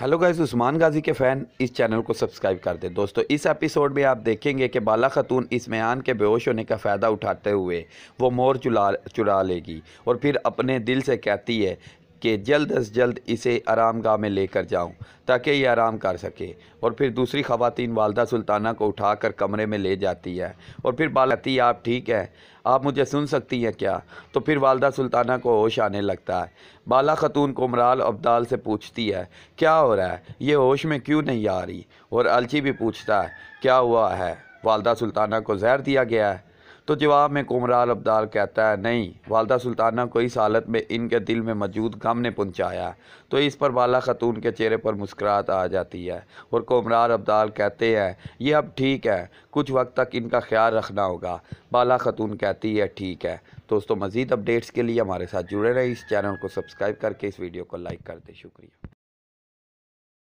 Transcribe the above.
hello guys Usman गाजी के fan इस channel को सब्सक्राइब कर दें दोस्तों इस एपिसोड में आप देखेंगे कि बाला खतून इस मैन के बेहोश होने का फ़ायदा उठाते हुए वो मोर चुला चुरा लेगी और फिर अपने दिल से कहती है कि जल्द अज जल्द इसे आराम गाह में लेकर जाऊं ताकि ये आराम कर सके और फिर दूसरी ख़वातीन वालदा सुल्ताना को उठाकर कमरे में ले जाती है और फिर बालती आप ठीक है आप मुझे सुन सकती हैं क्या तो फिर वालदा सुल्ताना को होश आने लगता है बाला खतून कुमराल अब्दाल से पूछती है क्या हो रहा है ये होश में क्यों नहीं आ रही और अलची भी पूछता है क्या हुआ है वालदा सुल्ताना को जहर दिया गया है तो जवाब में कुमराल अब्दाल कहता है नहीं वालदा सुल्ताना को इस हालत में इनके दिल में मौजूद गम ने पहुँचाया तो इस पर बाला ख़तून के चेहरे पर मुस्कुराहट आ जाती है और कुमराल अब्दाल कहते हैं ये अब ठीक है कुछ वक्त तक इनका ख्याल रखना होगा बाला ख़तून कहती है ठीक है दोस्तों मज़ीद अपडेट्स के लिए हमारे साथ जुड़े रहें इस चैनल को सब्सक्राइब करके इस वीडियो को लाइक कर दें शुक्रिया